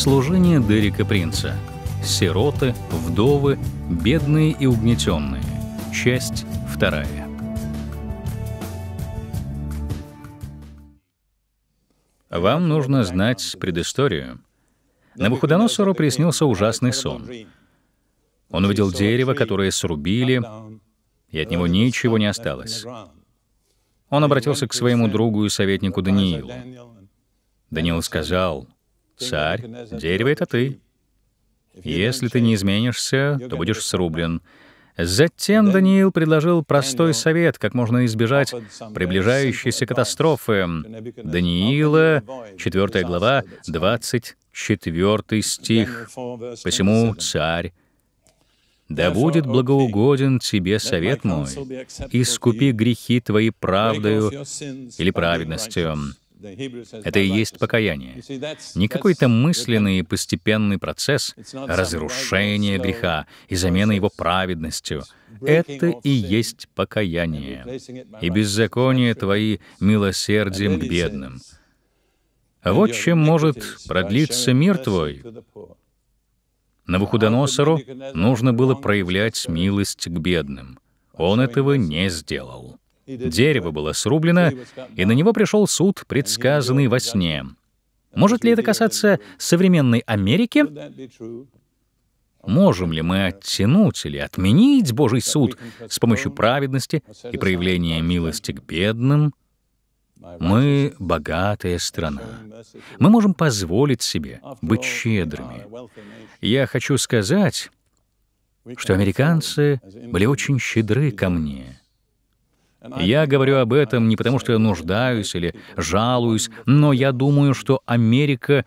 Служение Дерека Принца. Сироты, вдовы, бедные и угнетенные. Часть вторая. Вам нужно знать предысторию. Навуходоносору приснился ужасный сон. Он увидел дерево, которое срубили, и от него ничего не осталось. Он обратился к своему другу и советнику Даниилу. Даниил сказал, царь, дерево — это ты. Если ты не изменишься, то будешь срублен. Затем Даниил предложил простой совет, как можно избежать приближающейся катастрофы. Даниила, 4 глава, 24 стих. «Посему царь, да будет благоугоден тебе совет мой, искупи грехи твои правдою или праведностью». Это и есть покаяние. Не какой-то мысленный и постепенный процесс разрушения греха uh, и замены его праведностью. Это и есть покаяние. И беззаконие твои милосердием к бедным. А вот чем может продлиться мир твой. Навуходоносору нужно было проявлять милость к бедным. Он этого не сделал дерево было срублено, и на него пришел суд, предсказанный во сне. Может ли это касаться современной Америки? Можем ли мы оттянуть или отменить Божий суд с помощью праведности и проявления милости к бедным? Мы богатая страна. Мы можем позволить себе быть щедрыми. Я хочу сказать, что американцы были очень щедры ко мне. Я говорю об этом не потому, что я нуждаюсь или жалуюсь, но я думаю, что Америка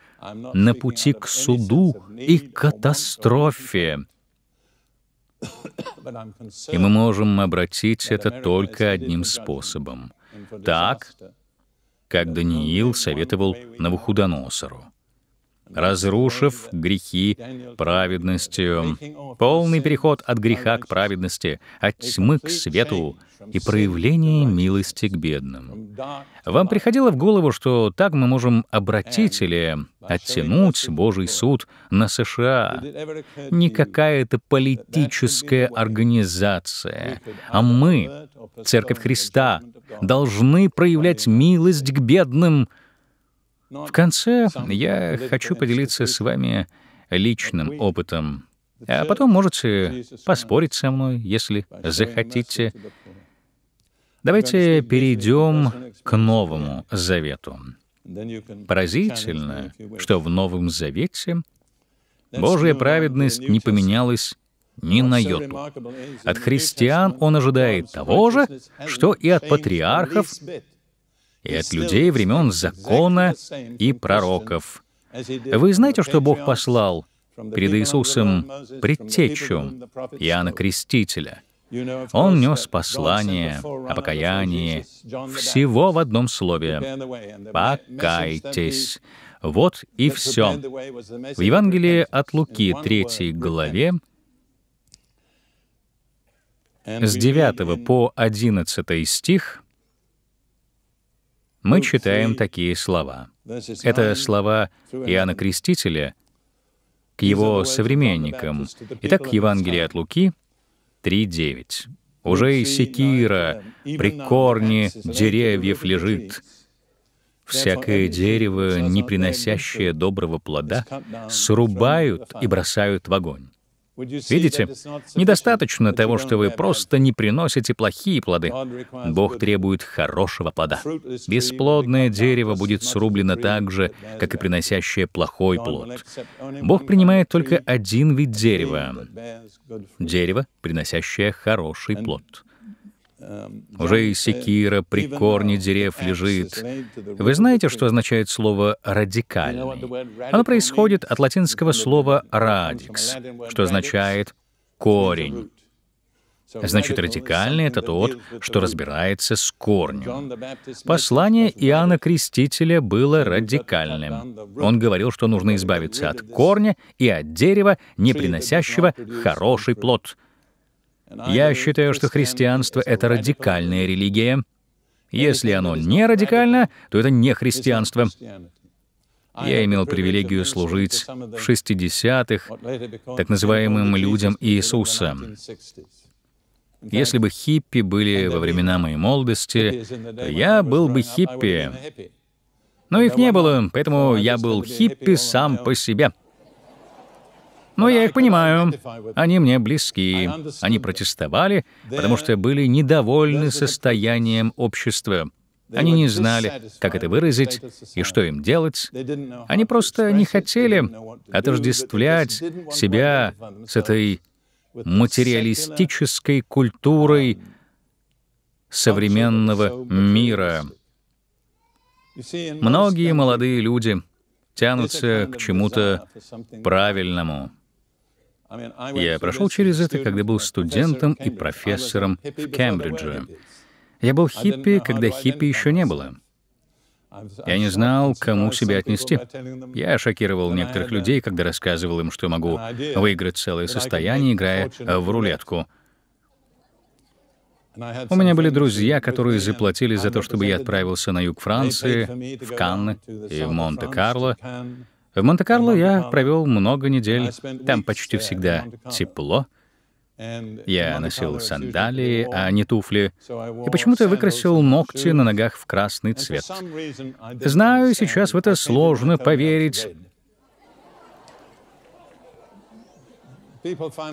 на пути к суду и катастрофе. И мы можем обратить это только одним способом. Так, как Даниил советовал Навуходоносору разрушив грехи праведностью. Полный переход от греха к праведности, от тьмы к свету и проявление милости к бедным. Вам приходило в голову, что так мы можем обратить или оттянуть Божий суд на США? Не какая-то политическая организация, а мы, Церковь Христа, должны проявлять милость к бедным — в конце я хочу поделиться с вами личным опытом, а потом можете поспорить со мной, если захотите. Давайте перейдем к Новому Завету. Поразительно, что в Новом Завете Божья праведность не поменялась ни на йоту. От христиан он ожидает того же, что и от патриархов и от людей времен закона и пророков. Вы знаете, что Бог послал перед Иисусом предтечу Иоанна Крестителя? Он нес послание о покаянии всего в одном слове «покайтесь». Вот и все. В Евангелии от Луки 3 главе с 9 по 11 стих мы читаем такие слова. Это слова Иоанна Крестителя к его современникам. Итак, Евангелие от Луки 3.9. «Уже и секира при корне деревьев лежит, Всякое дерево, не приносящее доброго плода, срубают и бросают в огонь. Видите, недостаточно того, что вы просто не приносите плохие плоды. Бог требует хорошего плода. Бесплодное дерево будет срублено так же, как и приносящее плохой плод. Бог принимает только один вид дерева — дерево, приносящее хороший плод. Эм, Уже и э, секира при корне дерев лежит. Вы знаете, что означает слово «радикальный»? Оно происходит от латинского слова «радикс», что означает «корень». Значит, радикальный — это тот, что разбирается с корнем. Послание Иоанна Крестителя было радикальным. Он говорил, что нужно избавиться от корня и от дерева, не приносящего хороший плод — я считаю, что христианство — это радикальная религия. Если оно не радикально, то это не христианство. Я имел привилегию служить в 60-х так называемым людям Иисуса. Если бы хиппи были во времена моей молодости, то я был бы хиппи. Но их не было, поэтому я был хиппи сам по себе. Но я их понимаю. Они мне близки. Они протестовали, потому что были недовольны состоянием общества. Они не знали, как это выразить и что им делать. Они просто не хотели отождествлять себя с этой материалистической культурой современного мира. Многие молодые люди тянутся к чему-то правильному. Я прошел через это, когда был студентом и профессором в Кембридже. Я был хиппи, когда хиппи еще не было. Я не знал, кому себя отнести. Я шокировал некоторых людей, когда рассказывал им, что могу выиграть целое состояние, играя в рулетку. У меня были друзья, которые заплатили за то, чтобы я отправился на юг Франции, в Канны и в Монте-Карло. В Монте-Карло я провел много недель. Там почти всегда тепло. Я носил сандалии, а не туфли. И почему-то выкрасил ногти на ногах в красный цвет. Знаю, сейчас в это сложно поверить,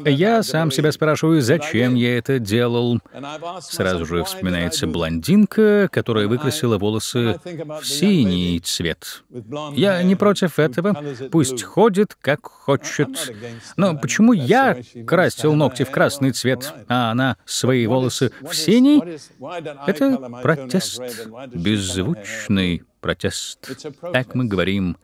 Я сам себя спрашиваю, зачем я это делал. Сразу же вспоминается блондинка, которая выкрасила волосы в синий цвет. Я не против этого. Пусть ходит, как хочет. Но почему я красил ногти в красный цвет, а она свои волосы в синий? Это протест. Беззвучный протест. Так мы говорим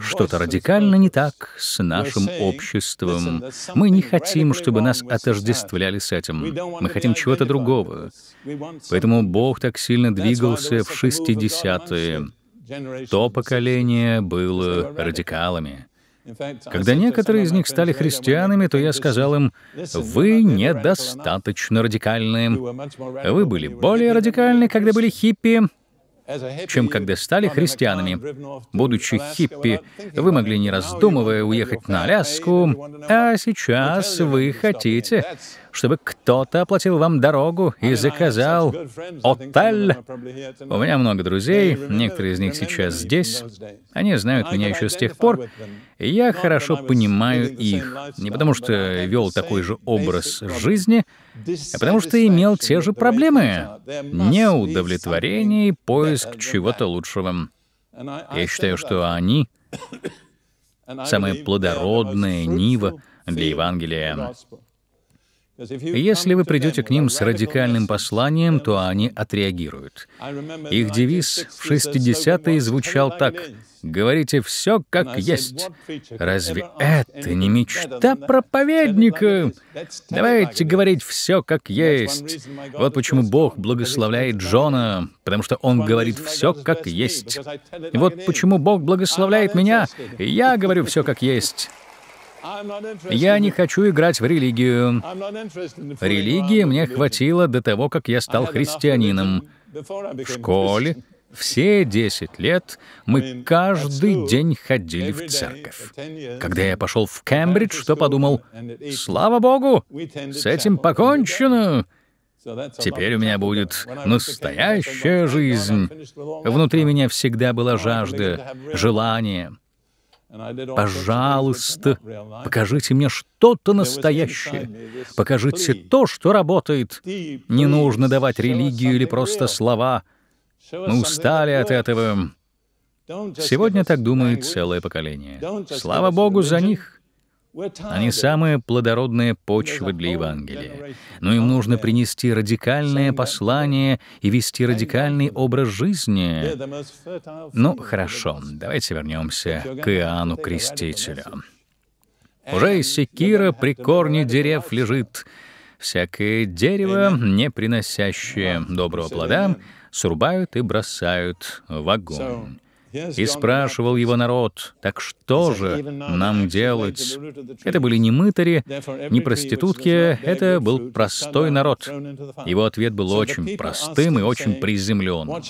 что-то радикально не так с нашим обществом. Мы не хотим, чтобы нас отождествляли с этим. Мы хотим чего-то другого. Поэтому Бог так сильно двигался в 60-е. То поколение было радикалами. Когда некоторые из них стали христианами, то я сказал им, «Вы недостаточно радикальны. Вы были более радикальны, когда были хиппи, чем когда стали христианами. Будучи хиппи, вы могли, не раздумывая, уехать на Аляску, а сейчас вы хотите, чтобы кто-то оплатил вам дорогу и заказал отель. У меня много друзей, некоторые из них сейчас здесь. Они знают меня еще с тех пор, и я хорошо понимаю их. Не потому что вел такой же образ жизни — Потому что имел те же проблемы — неудовлетворение и поиск чего-то лучшего. Я считаю, что они — самая плодородная нива для Евангелия. Если вы придете к ним с радикальным посланием, то они отреагируют. Их девиз в 60-е звучал так Говорите все как есть. Разве это не мечта проповедника? Давайте говорить все как есть. Вот почему Бог благословляет Джона, потому что он говорит все как есть. вот почему Бог благословляет меня, я говорю все как есть. Я не хочу играть в религию. Религии мне хватило до того, как я стал христианином. В школе все 10 лет мы каждый день ходили в церковь. Когда я пошел в Кембридж, то подумал, слава богу, с этим покончено. Теперь у меня будет настоящая жизнь. Внутри меня всегда была жажда, желание. Пожалуйста, покажите мне что-то настоящее. Покажите то, что работает. Не нужно давать религию или просто слова — мы устали от этого. Сегодня так думает целое поколение. Слава Богу за них. Они самые плодородные почвы для Евангелия. Но им нужно принести радикальное послание и вести радикальный образ жизни. Ну, хорошо, давайте вернемся к Иоанну Крестителю. Уже секира при корне дерев лежит, всякое дерево, не приносящее доброго плода, срубают и бросают в огонь. И спрашивал его народ, «Так что же нам делать?» Это были не мытари, не проститутки, это был простой народ. Его ответ был очень простым и очень приземленным.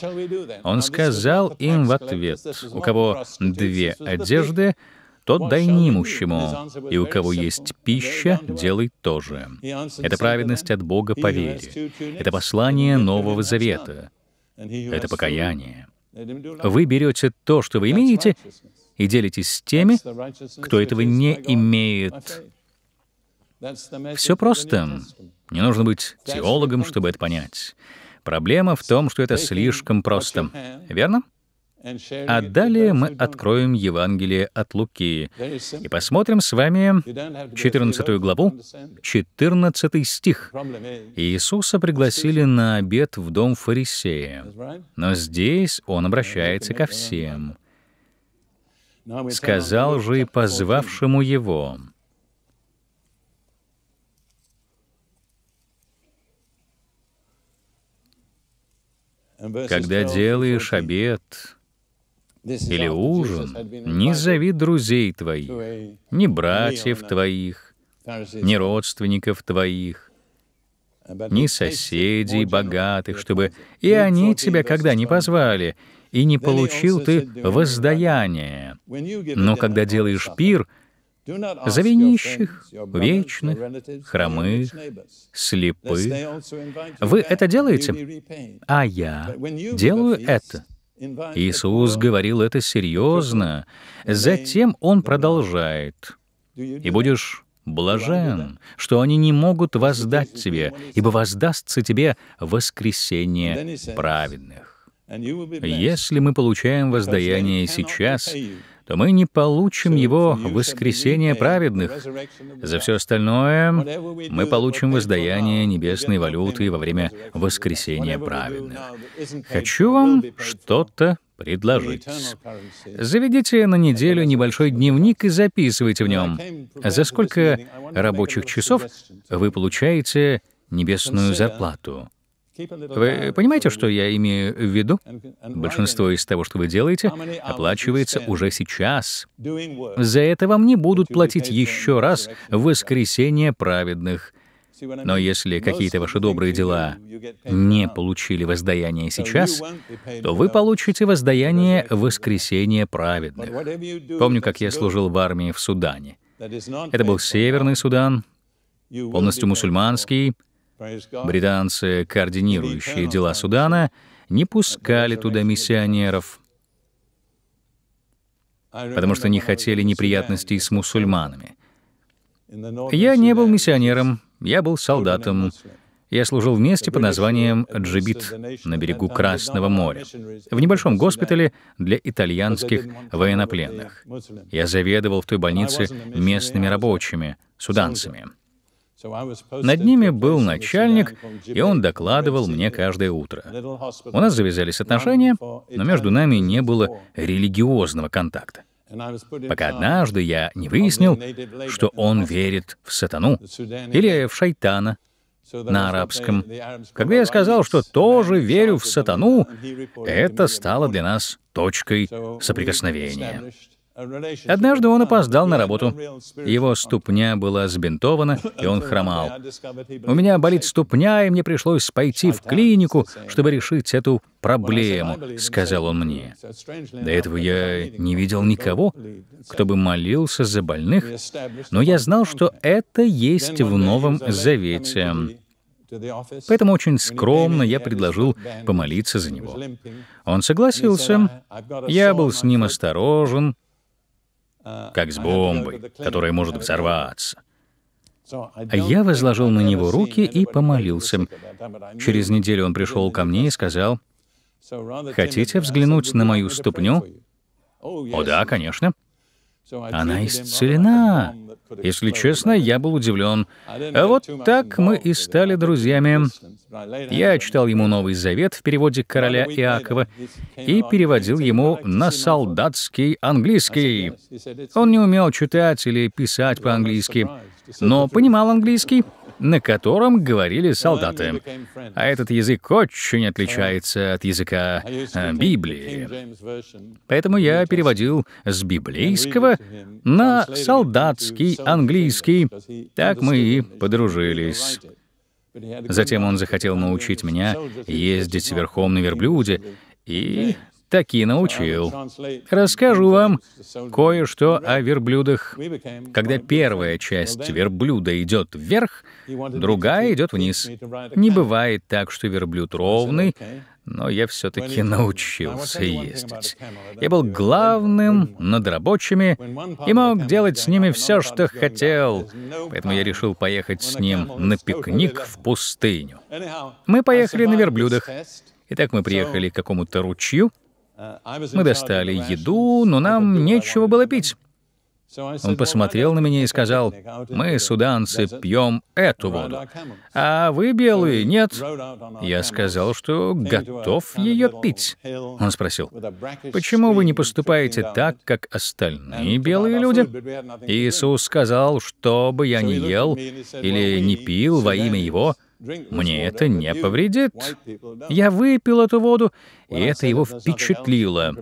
Он сказал им в ответ, «У кого две одежды, тот дай нимущему, и у кого есть пища, делай то же». Это праведность от Бога по вере. Это послание Нового Завета — это покаяние. Вы берете то, что вы имеете, и делитесь с теми, кто этого не имеет. Все просто. Не нужно быть теологом, чтобы это понять. Проблема в том, что это слишком просто. Верно? А далее мы откроем Евангелие от Луки и посмотрим с вами 14 главу, 14 стих. Иисуса пригласили на обед в дом фарисея, но здесь он обращается ко всем. «Сказал же и позвавшему его». Когда делаешь обед, или ужин, не зови друзей твоих, ни братьев твоих, ни родственников твоих, ни соседей богатых, чтобы и они тебя когда не позвали, и не получил ты воздаяние. Но когда делаешь пир, зови нищих, вечных, хромых, слепых. Вы это делаете, а я делаю это — Иисус говорил это серьезно. Затем он продолжает. «И будешь блажен, что они не могут воздать тебе, ибо воздастся тебе воскресение праведных». Если мы получаем воздаяние сейчас, то мы не получим его воскресение праведных. За все остальное мы получим воздаяние небесной валюты во время воскресения праведных. Хочу вам что-то предложить. Заведите на неделю небольшой дневник и записывайте в нем, за сколько рабочих часов вы получаете небесную зарплату. Вы понимаете, что я имею в виду? Большинство из того, что вы делаете, оплачивается уже сейчас. За это вам не будут платить еще раз в воскресенье праведных. Но если какие-то ваши добрые дела не получили воздаяние сейчас, то вы получите воздаяние воскресения праведных. Помню, как я служил в армии в Судане. Это был Северный Судан, полностью мусульманский, Британцы, координирующие дела Судана, не пускали туда миссионеров, потому что не хотели неприятностей с мусульманами. Я не был миссионером, я был солдатом. Я служил в месте под названием Джибит на берегу Красного моря, в небольшом госпитале для итальянских военнопленных. Я заведовал в той больнице местными рабочими, суданцами. Над ними был начальник, и он докладывал мне каждое утро. У нас завязались отношения, но между нами не было религиозного контакта. Пока однажды я не выяснил, что он верит в сатану или в шайтана на арабском. Когда я сказал, что тоже верю в сатану, это стало для нас точкой соприкосновения. Однажды он опоздал на работу. Его ступня была сбинтована, и он хромал. «У меня болит ступня, и мне пришлось пойти в клинику, чтобы решить эту проблему», — сказал он мне. До этого я не видел никого, кто бы молился за больных, но я знал, что это есть в Новом Завете. Поэтому очень скромно я предложил помолиться за него. Он согласился. Я был с ним осторожен, как с бомбой, которая может взорваться. А я возложил на него руки и помолился. Через неделю он пришел ко мне и сказал, «Хотите взглянуть на мою ступню?» oh, «О да, конечно». «Она исцелена!» Если честно, я был удивлен. А вот так мы и стали друзьями. Я читал ему Новый Завет в переводе короля Иакова и переводил ему на солдатский английский. Он не умел читать или писать по-английски, но понимал английский — на котором говорили солдаты. А этот язык очень отличается от языка э, Библии. Поэтому я переводил с библейского на солдатский английский. Так мы и подружились. Затем он захотел научить меня ездить верхом на верблюде, и так и научил. Расскажу вам кое-что о верблюдах. Когда первая часть верблюда идет вверх, другая идет вниз. Не бывает так, что верблюд ровный, но я все-таки научился ездить. Я был главным над рабочими и мог делать с ними все, что хотел, поэтому я решил поехать с ним на пикник в пустыню. Мы поехали на верблюдах. Итак, мы приехали к какому-то ручью, мы достали еду, но нам нечего было пить. Он посмотрел на меня и сказал, «Мы, суданцы, пьем эту воду, а вы, белые, нет». Я сказал, что готов ее пить. Он спросил, «Почему вы не поступаете так, как остальные белые люди?» Иисус сказал, «Что бы я ни ел или не пил во имя Его, — мне это не повредит. Я выпил эту воду, и это его впечатлило.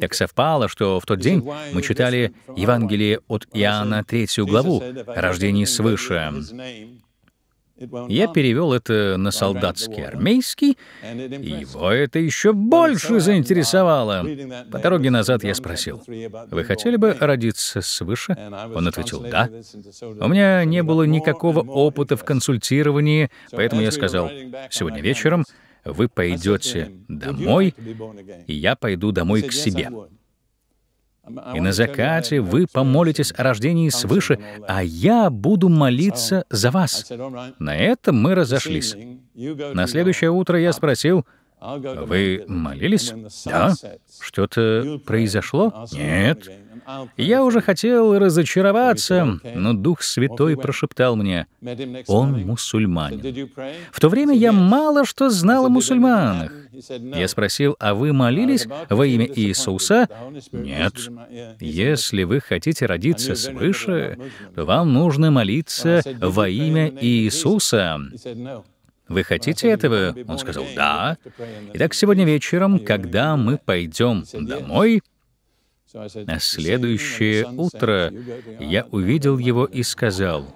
Так совпало, что в тот день мы читали Евангелие от Иоанна, третью главу, «Рождение свыше». Я перевел это на солдатский армейский, и его это еще больше заинтересовало. По дороге назад я спросил, «Вы хотели бы родиться свыше?» Он ответил, «Да». У меня не было никакого опыта в консультировании, поэтому я сказал, «Сегодня вечером вы пойдете домой, и я пойду домой к себе». И на закате вы помолитесь о рождении свыше, а я буду молиться за вас. На этом мы разошлись. На следующее утро я спросил, вы молились? Да. Что-то произошло? Нет. Я уже хотел разочароваться, но Дух Святой прошептал мне, «Он мусульманин». В то время я мало что знал о мусульманах. Я спросил, «А вы молились во имя Иисуса?» «Нет». «Если вы хотите родиться свыше, то вам нужно молиться во имя Иисуса». «Вы хотите этого?» Он сказал, «Да». Итак, сегодня вечером, когда мы пойдем домой, на следующее утро я увидел его и сказал,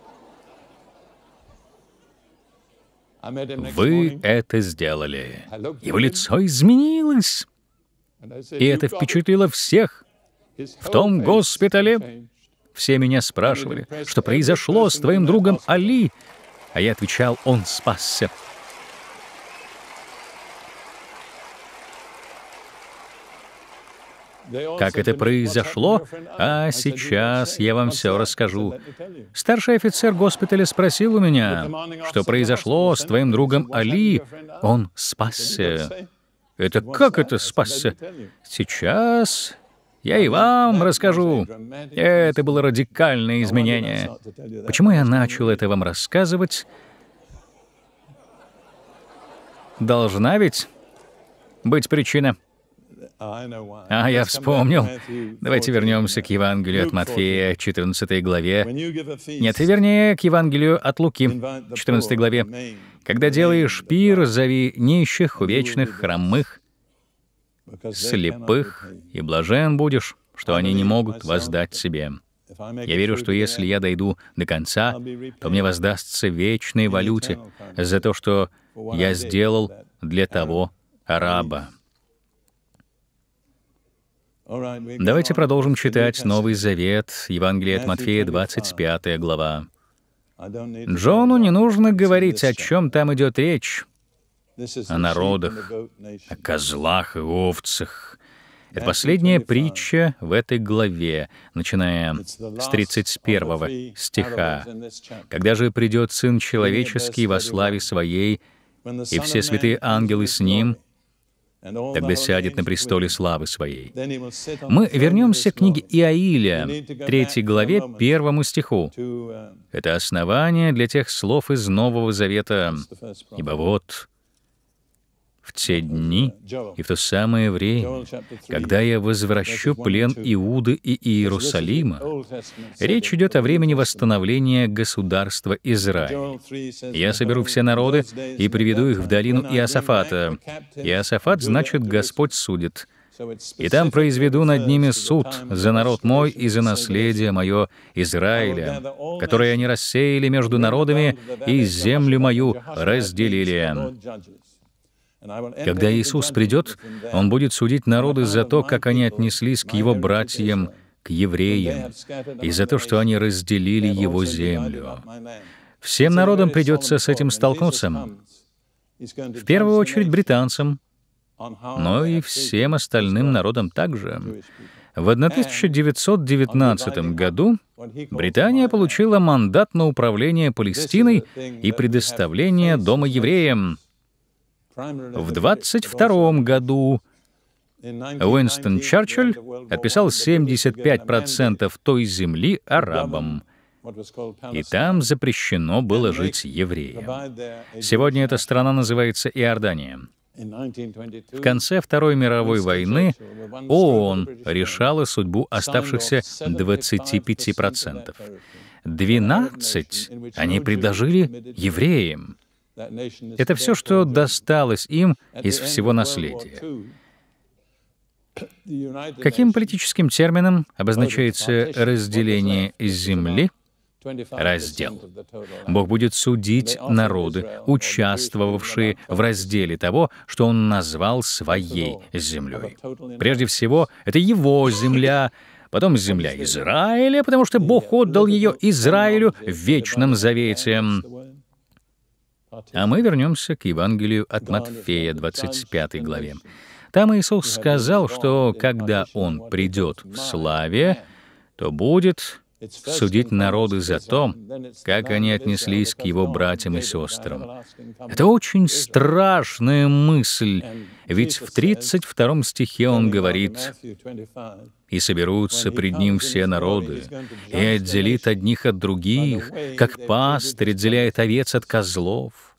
«Вы это сделали». Его лицо изменилось, и это впечатлило всех. В том госпитале все меня спрашивали, что произошло с твоим другом Али, а я отвечал, он спасся. Как это произошло? А сейчас я вам все расскажу. Старший офицер госпиталя спросил у меня, что произошло с твоим другом Али. Он спасся. Это как это спасся? Сейчас я и вам расскажу. Это было радикальное изменение. Почему я начал это вам рассказывать? Должна ведь быть причина. А, я вспомнил. Давайте вернемся к Евангелию от Матфея, 14 главе. Нет, вернее, к Евангелию от Луки, 14 главе. «Когда делаешь пир, зови нищих, увечных, хромых, слепых, и блажен будешь, что они не могут воздать себе. Я верю, что если я дойду до конца, то мне воздастся вечной валюте за то, что я сделал для того араба. Давайте продолжим читать Новый Завет, Евангелие от Матфея, 25 глава. Джону не нужно говорить, о чем там идет речь о народах, о козлах и овцах. Это последняя притча в этой главе, начиная с 31 стиха. «Когда же придет Сын Человеческий во славе Своей, и все святые ангелы с Ним, тогда сядет на престоле славы Своей». Мы вернемся к книге Иаиля, 3 главе, 1 стиху. Uh, Это основание для тех слов из Нового Завета. «Ибо вот, в те дни и в то самое время, когда я возвращу плен Иуды и Иерусалима, речь идет о времени восстановления государства Израиля. Я соберу все народы и приведу их в долину Иосафата. Иосафат значит «Господь судит». И там произведу над ними суд за народ мой и за наследие мое Израиля, которое они рассеяли между народами и землю мою разделили. Когда Иисус придет, Он будет судить народы за то, как они отнеслись к Его братьям, к евреям, и за то, что они разделили Его землю. Всем народам придется с этим столкнуться. В первую очередь британцам, но и всем остальным народам также. В 1919 году Британия получила мандат на управление Палестиной и предоставление Дома евреям — в 22 году Уинстон Чарчилль описал 75% той земли арабам, и там запрещено было жить евреям. Сегодня эта страна называется Иордания. В конце Второй мировой войны ООН решала судьбу оставшихся 25%. 12 они предложили евреям. Это все, что досталось им из всего наследия. Каким политическим термином обозначается разделение земли? Раздел. Бог будет судить народы, участвовавшие в разделе того, что Он назвал своей землей. Прежде всего, это Его земля, потом земля Израиля, потому что Бог отдал ее Израилю в вечном завете. А мы вернемся к Евангелию от Матфея, 25 главе. Там Иисус сказал, что когда Он придет в славе, то будет судить народы за то, как они отнеслись к его братьям и сестрам. Это очень страшная мысль, ведь в 32 стихе он говорит, «И соберутся пред ним все народы, и отделит одних от других, как пастырь отделяет овец от козлов,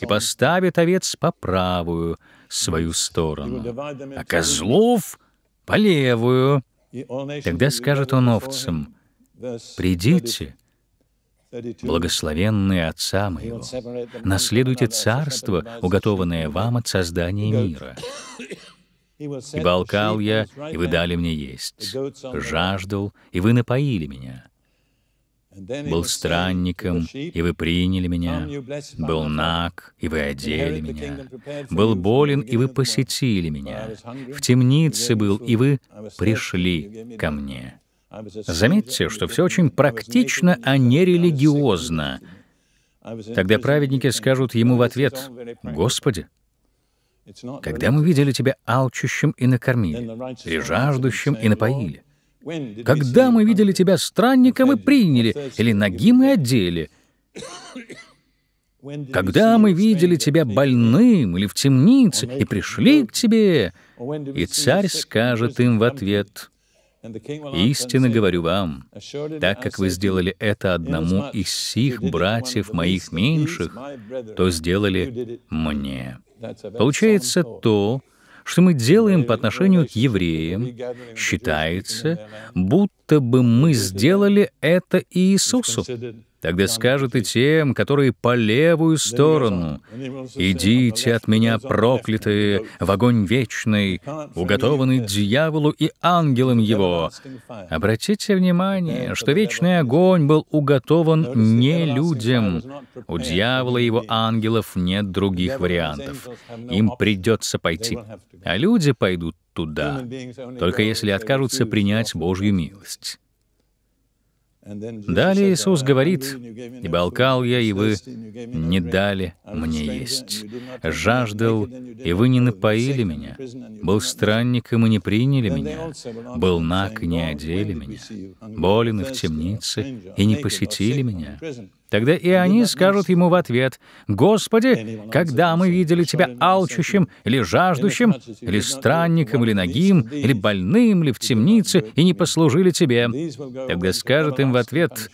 и поставит овец по правую свою сторону, а козлов — по левую». Тогда скажет он овцам — «Придите, благословенные Отца Моего, наследуйте царство, уготованное вам от создания мира. И болкал я, и вы дали мне есть, жаждал, и вы напоили меня, был странником, и вы приняли меня, был наг, и вы одели меня, был болен, и вы посетили меня, в темнице был, и вы пришли ко мне». Заметьте, что все очень практично, а не религиозно. Тогда праведники скажут ему в ответ, «Господи, когда мы видели тебя алчущим и накормили, и жаждущим и напоили? Когда мы видели тебя странником и приняли, или ногим и одели? Когда мы видели тебя больным или в темнице и пришли к тебе?» И царь скажет им в ответ, Истинно говорю вам, так как вы сделали это одному из сих братьев моих меньших, то сделали мне. Получается то, что мы делаем по отношению к евреям, считается, будто бы мы сделали это Иисусу. Тогда скажет и тем, которые по левую сторону, «Идите от меня, проклятые, в огонь вечный, уготованный дьяволу и ангелам его». Обратите внимание, что вечный огонь был уготован не людям. У дьявола и его ангелов нет других вариантов. Им придется пойти. А люди пойдут туда, только если откажутся принять Божью милость. Далее Иисус говорит, «Ибо алкал я, и вы не дали мне есть. Жаждал, и вы не напоили меня. Был странником, и не приняли меня. Был наг, и не одели меня. Болен, и в темнице, и не посетили меня. Тогда и они скажут ему в ответ, «Господи, когда мы видели Тебя алчущим, или жаждущим, или странником, или нагим, или больным, или в темнице, и не послужили Тебе?» Тогда скажет им в ответ,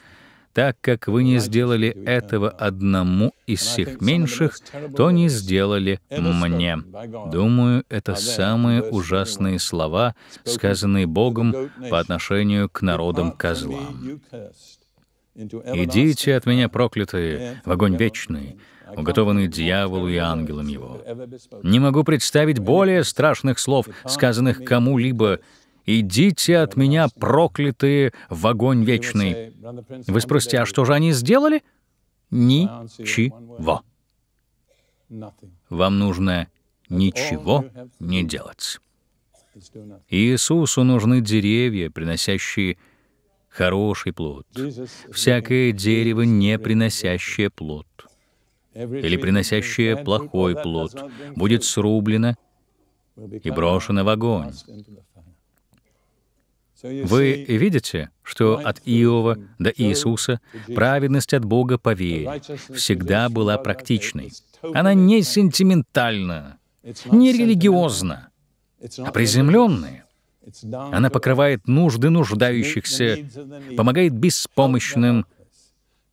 «Так как вы не сделали этого одному из всех меньших, то не сделали мне». Думаю, это самые ужасные слова, сказанные Богом по отношению к народам-козлам. «Идите от меня, проклятые, в огонь вечный, уготованный дьяволу и ангелам его». Не могу представить более страшных слов, сказанных кому-либо, «Идите от меня, проклятые, в огонь вечный». Вы спросите, а что же они сделали? Ничего. Вам нужно ничего не делать. Иисусу нужны деревья, приносящие хороший плод, всякое дерево, не приносящее плод, или приносящее плохой плод, будет срублено и брошено в огонь. Вы видите, что от Иова до Иисуса праведность от Бога по вере всегда была практичной. Она не сентиментальна, не религиозна, а приземленная. Она покрывает нужды нуждающихся, помогает беспомощным,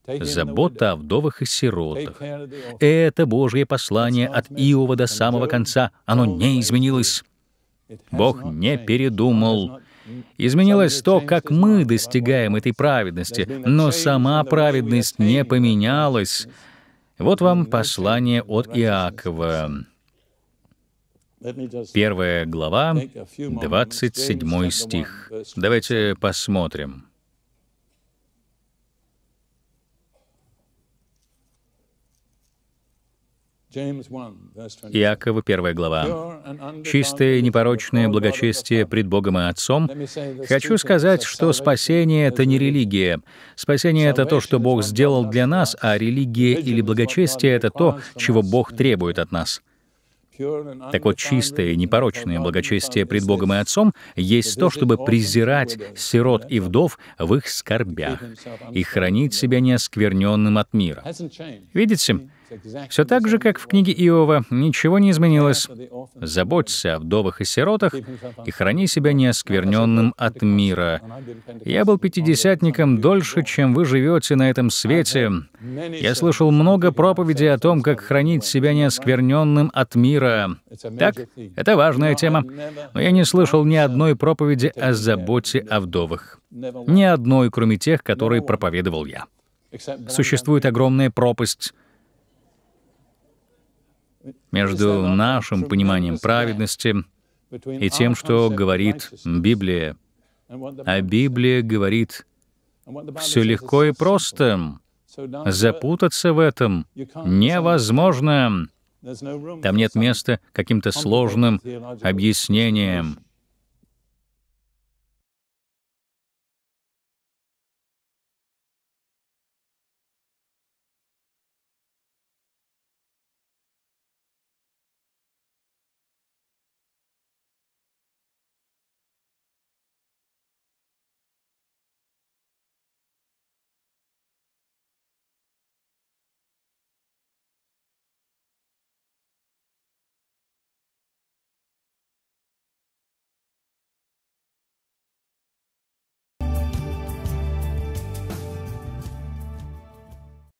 забота о вдовах и сиротах. Это Божье послание от Иова до самого конца. Оно не изменилось. Бог не передумал. Изменилось то, как мы достигаем этой праведности, но сама праведность не поменялась. Вот вам послание от Иакова. Первая глава, 27 стих. Давайте посмотрим. Иакова, первая глава. «Чистое и непорочное благочестие пред Богом и Отцом. Хочу сказать, что спасение — это не религия. Спасение — это то, что Бог сделал для нас, а религия или благочестие — это то, чего Бог требует от нас. Так вот, чистое, непорочное благочестие пред Богом и Отцом есть то, чтобы презирать сирот и вдов в их скорбях и хранить себя неоскверненным от мира. Видите? Все так же, как в книге Иова, ничего не изменилось. Заботься о вдовах и сиротах и храни себя неоскверненным от мира. Я был пятидесятником дольше, чем вы живете на этом свете. Я слышал много проповедей о том, как хранить себя неоскверненным от мира. Так, это важная тема. Но я не слышал ни одной проповеди о заботе о вдовах. Ни одной, кроме тех, которые проповедовал я. Существует огромная пропасть между нашим пониманием праведности и тем, что говорит Библия. А Библия говорит, все легко и просто, запутаться в этом невозможно. Там нет места каким-то сложным объяснениям.